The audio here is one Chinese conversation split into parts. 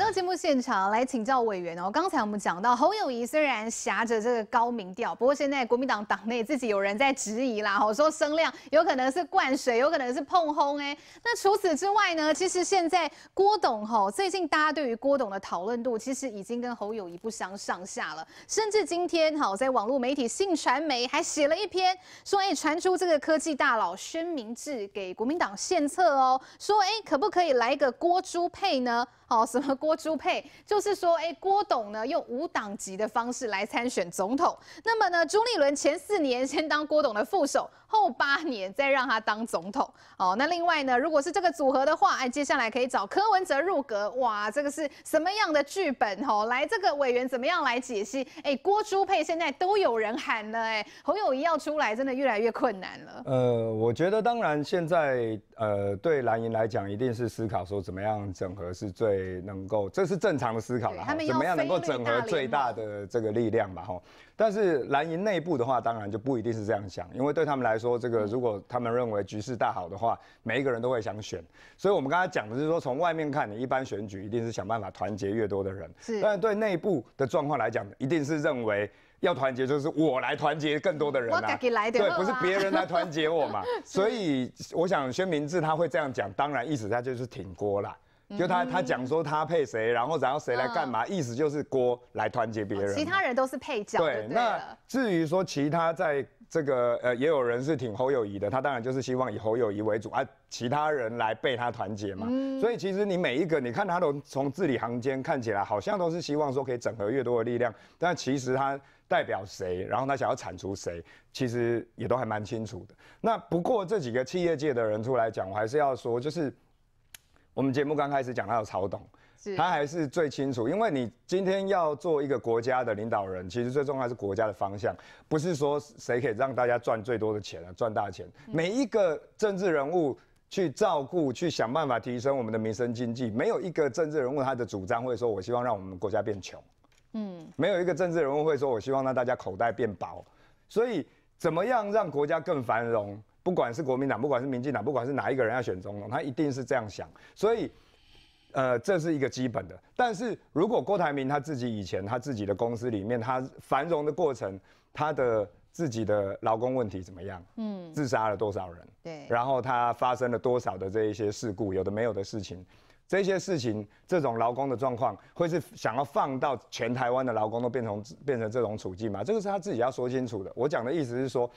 到节目现场来请教委员哦。刚才我们讲到侯友谊虽然挟着这个高明调，不过现在国民党党内自己有人在质疑啦，吼说声量有可能是灌水，有可能是碰轰哎。那除此之外呢，其实现在郭董吼，最近大家对于郭董的讨论度其实已经跟侯友谊不相上下了，甚至今天哈在网络媒体信传媒还写了一篇，说哎传出这个科技大佬薛明志给国民党献策哦，说哎可不可以来一个郭朱配呢？哦，什么郭朱佩，就是说，哎，郭董呢用无党籍的方式来参选总统，那么呢，朱立伦前四年先当郭董的副手，后八年再让他当总统。哦，那另外呢，如果是这个组合的话，哎，接下来可以找柯文哲入阁。哇，这个是什么样的剧本？哦，来这个委员怎么样来解析？哎，郭朱佩现在都有人喊了，哎，洪友仪要出来真的越来越困难了。呃，我觉得当然现在，呃，对蓝营来讲，一定是思考说怎么样整合是最。能够，这是正常的思考了怎么样能够整合最大的这个力量吧哈。但是蓝营内部的话，当然就不一定是这样想，因为对他们来说，这个如果他们认为局势大好的话，每一个人都会想选。所以我们刚才讲的是说，从外面看你一般选举一定是想办法团结越多的人，是。但是对内部的状况来讲，一定是认为要团结就是我来团结更多的人啊，对，不是别人来团结我嘛。所以我想，宣明志他会这样讲，当然意思他就是挺锅了。就他他讲说他配谁，然后然后谁来干嘛？意思就是郭来团结别人，其他人都是配角。对，那至于说其他在这个呃，也有人是挺侯友谊的，他当然就是希望以侯友谊为主，啊，其他人来被他团结嘛。所以其实你每一个，你看他都从字里行间看起来，好像都是希望说可以整合越多的力量，但其实他代表谁，然后他想要铲除谁，其实也都还蛮清楚的。那不过这几个企业界的人出来讲，我还是要说就是。我们节目刚开始讲到曹董，他还是最清楚，因为你今天要做一个国家的领导人，其实最重要是国家的方向，不是说谁可以让大家赚最多的钱啊，赚大钱。每一个政治人物去照顾、去想办法提升我们的民生经济，没有一个政治人物他的主张会说，我希望让我们国家变穷。嗯，没有一个政治人物会说我希望让大家口袋变薄。所以，怎么样让国家更繁荣？不管是国民党，不管是民进党，不管是哪一个人要选总统，他一定是这样想。所以，呃，这是一个基本的。但是如果郭台铭他自己以前他自己的公司里面，他繁荣的过程，他的自己的劳工问题怎么样？嗯，自杀了多少人？对。然后他发生了多少的这一些事故，有的没有的事情，这些事情，这种劳工的状况，会是想要放到全台湾的劳工都变成变成这种处境吗？这个是他自己要说清楚的。我讲的意思是说，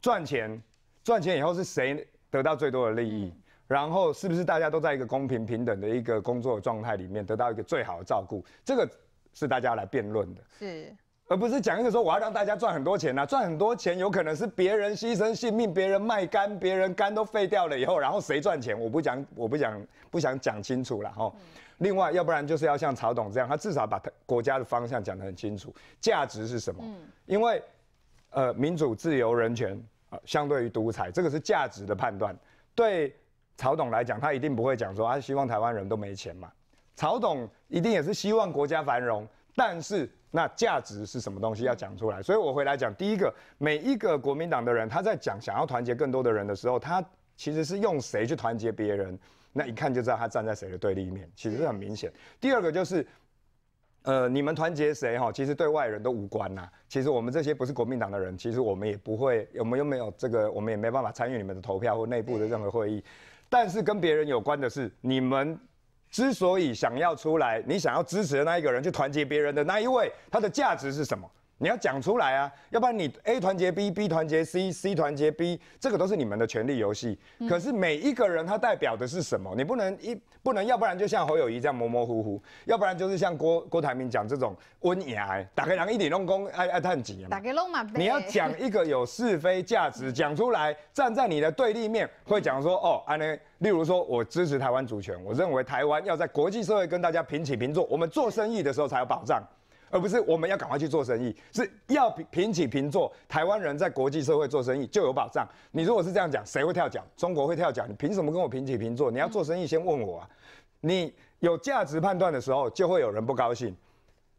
赚钱。赚钱以后是谁得到最多的利益？然后是不是大家都在一个公平平等的一个工作状态里面得到一个最好的照顾？这个是大家来辩论的，是，而不是讲一个说我要让大家赚很多钱啊，赚很多钱有可能是别人牺牲性命，别人卖肝，别人肝都废掉了以后，然后谁赚钱？我不讲，我不讲，不想讲清楚了哈。另外，要不然就是要像曹董这样，他至少把他国家的方向讲得很清楚，价值是什么？嗯，因为，呃，民主、自由、人权。相对于独裁，这个是价值的判断。对曹董来讲，他一定不会讲说他希望台湾人都没钱嘛。曹董一定也是希望国家繁荣，但是那价值是什么东西要讲出来。所以我回来讲，第一个，每一个国民党的人他在讲想要团结更多的人的时候，他其实是用谁去团结别人，那一看就知道他站在谁的对立面，其实是很明显。第二个就是。呃，你们团结谁哈？其实对外人都无关呐。其实我们这些不是国民党的人，其实我们也不会，我们又没有这个，我们也没办法参与你们的投票或内部的任何会议。但是跟别人有关的是，你们之所以想要出来，你想要支持的那一个人，去团结别人的那一位，他的价值是什么？你要讲出来啊，要不然你 A 团结 B，B 团结 C，C 团结 B，这个都是你们的权力游戏。可是每一个人他代表的是什么？你不能一不能，要不然就像侯友谊这样模模糊糊，要不然就是像郭郭台铭讲这种温雅，打开两一点弄宫，爱爱他很打开弄嘛，你要讲一个有是非价值，讲出来，站在你的对立面会讲说，哦，安呢，例如说我支持台湾主权，我认为台湾要在国际社会跟大家平起平坐，我们做生意的时候才有保障。而不是我们要赶快去做生意，是要平平起平坐。台湾人在国际社会做生意就有保障。你如果是这样讲，谁会跳脚？中国会跳脚。你凭什么跟我平起平坐？你要做生意先问我啊！你有价值判断的时候，就会有人不高兴。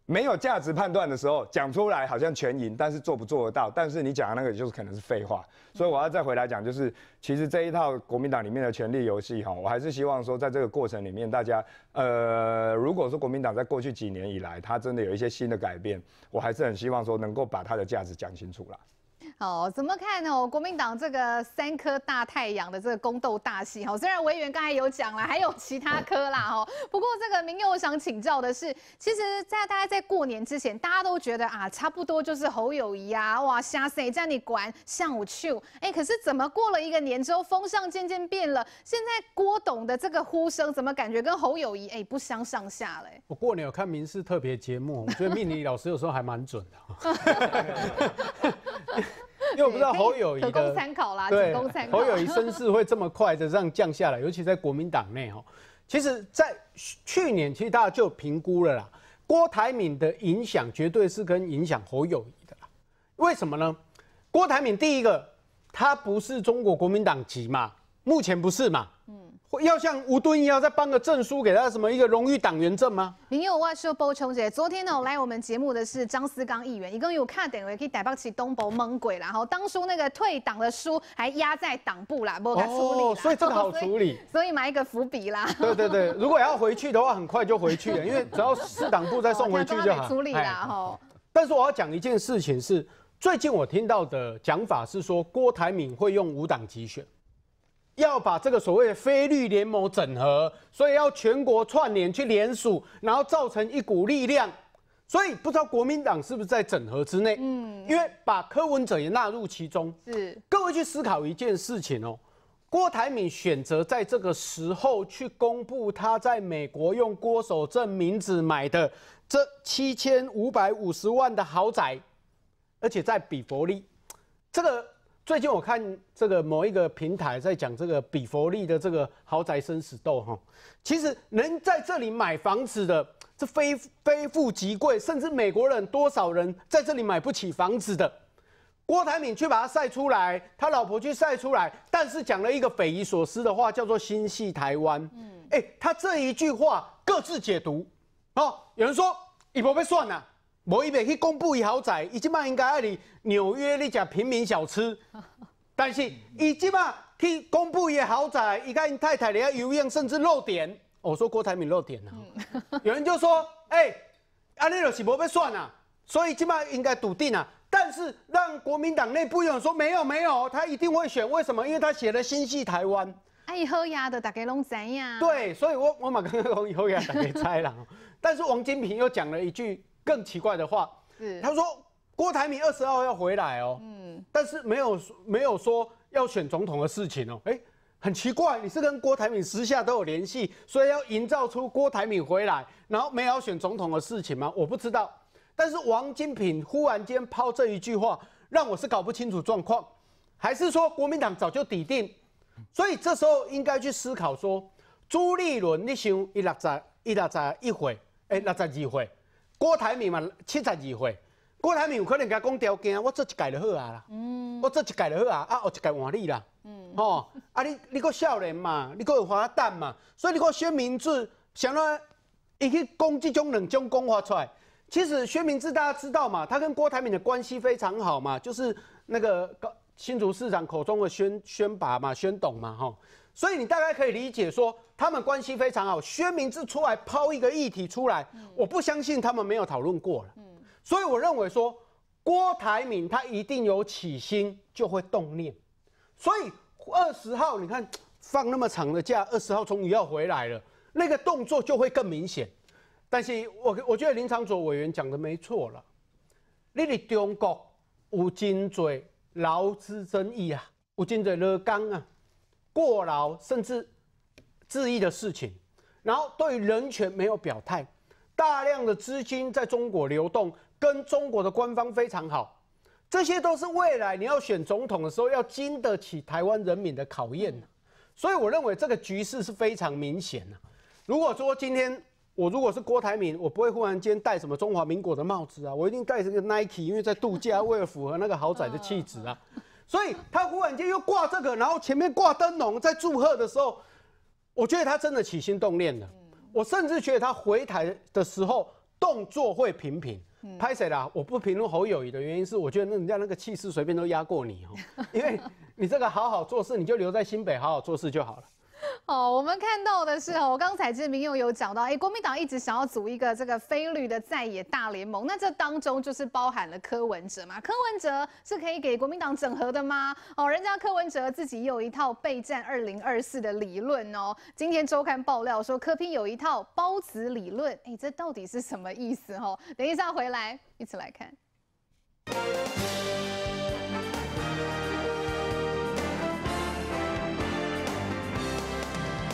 没有价值判断的时候讲出来好像全赢，但是做不做得到？但是你讲的那个就是可能是废话。所以我要再回来讲，就是其实这一套国民党里面的权力游戏哈，我还是希望说在这个过程里面，大家呃，如果说国民党在过去几年以来，它真的有一些新的改变，我还是很希望说能够把它的价值讲清楚啦。哦，怎么看呢？哦，国民党这个三颗大太阳的这个宫斗大戏，哈，虽然委员刚才有讲了，还有其他科啦，哈。不过这个明佑想请教的是，其实，在大家在过年之前，大家都觉得啊，差不多就是侯友谊啊，哇，瞎谁在你管，向我去，哎，可是怎么过了一个年之后，风向渐渐变了，现在郭董的这个呼声，怎么感觉跟侯友谊哎不相上下嘞？我过年有看民事特别节目，我觉得命理老师有时候还蛮准的。因为我不知道侯友谊的参考啦，对侯友谊身世会这么快的 这样降下来，尤其在国民党内哦。其实，在去年其实大家就评估了啦，郭台铭的影响绝对是跟影响侯友谊的啦。为什么呢？郭台铭第一个，他不是中国国民党籍嘛，目前不是嘛。要像吴敦义要再颁个证书给他什么一个荣誉党员证吗？民有外事包琼姐，昨天呢来我们节目的是张思刚议员，一共有看等会可以逮包起东博蒙鬼然后当初那个退党的书还压在党部啦，不处理，哦，所以这个好处理，所以埋一个伏笔啦。对对对，如果要回去的话，很快就回去了，因为只要是党部再送回去就好。处理啦哈。但是我要讲一件事情是，最近我听到的讲法是说郭台铭会用无党籍选。要把这个所谓的非绿联盟整合，所以要全国串联去联署，然后造成一股力量。所以不知道国民党是不是在整合之内？嗯，因为把柯文哲也纳入其中。是，各位去思考一件事情哦。郭台铭选择在这个时候去公布他在美国用郭守正名字买的这七千五百五十万的豪宅，而且在比佛利，这个。最近我看这个某一个平台在讲这个比佛利的这个豪宅生死斗哈，其实能在这里买房子的这非非富即贵，甚至美国人多少人在这里买不起房子的，郭台铭去把它晒出来，他老婆去晒出来，但是讲了一个匪夷所思的话，叫做心系台湾。嗯，哎，他这一句话各自解读哦，有人说，一波被算了。无伊袂去公布伊豪宅，伊即摆应该爱你纽约咧食平民小吃，但是伊即摆去公布伊豪宅，伊个因太太咧游泳，甚至漏点。我说郭台铭漏点啦，有人就说，哎，安尼就是无被选啊，所以即摆应该笃定啊。但是让国民党内部有人说，没有没有，他一定会选，为什么？因为他写了心系台湾。哎，侯呀的大家拢知样？对，所以我我马刚刚讲侯呀，大家猜狼，但是王金平又讲了一句。更奇怪的话是，他说郭台铭二十号要回来哦，嗯，但是没有没有说要选总统的事情哦，哎，很奇怪，你是跟郭台铭私下都有联系，所以要营造出郭台铭回来，然后没有选总统的事情吗？我不知道，但是王金平忽然间抛这一句话，让我是搞不清楚状况，还是说国民党早就抵定，所以这时候应该去思考说，朱立伦你想一六十一六十一会，哎，六十二会。郭台铭嘛，七十二岁，郭台铭有可能甲讲条件啊，我做一届就好啊啦，嗯，我做一届就好啊，啊，我一届换你啦，嗯，吼，啊你你个少年嘛，你个滑蛋嘛，所以你个薛明志，想到伊去公这种人，将公划出来。其实薛明志大家知道嘛，他跟郭台铭的关系非常好嘛，就是那个新竹市长口中的“宣宣拔嘛，“宣董”嘛，吼。所以你大概可以理解说，他们关系非常好。薛明志出来抛一个议题出来，我不相信他们没有讨论过了。所以我认为说，郭台铭他一定有起心就会动念。所以二十号你看放那么长的假，二十号终于要回来了，那个动作就会更明显。但是我我觉得林长佐委员讲的没错了。你哋中国有真多劳资争议啊，有真多劳工啊。过劳甚至质疑的事情，然后对人权没有表态，大量的资金在中国流动，跟中国的官方非常好，这些都是未来你要选总统的时候要经得起台湾人民的考验所以我认为这个局势是非常明显的。如果说今天我如果是郭台铭，我不会忽然间戴什么中华民国的帽子啊，我一定戴这个 Nike，因为在度假，为了符合那个豪宅的气质啊。所以他忽然间又挂这个，然后前面挂灯笼，在祝贺的时候，我觉得他真的起心动念了。我甚至觉得他回台的时候动作会频频。拍谁啦？我不评论侯友谊的原因是，我觉得人家那个气势随便都压过你哦。因为你这个好好做事，你就留在新北好好做事就好了。哦，我们看到的是哦，刚才知名又有讲到，哎，国民党一直想要组一个这个非绿的在野大联盟，那这当中就是包含了柯文哲嘛？柯文哲是可以给国民党整合的吗？哦，人家柯文哲自己有一套备战二零二四的理论哦。今天周刊爆料说，柯批有一套包子理论，哎，这到底是什么意思？哦，等一下回来一起来看。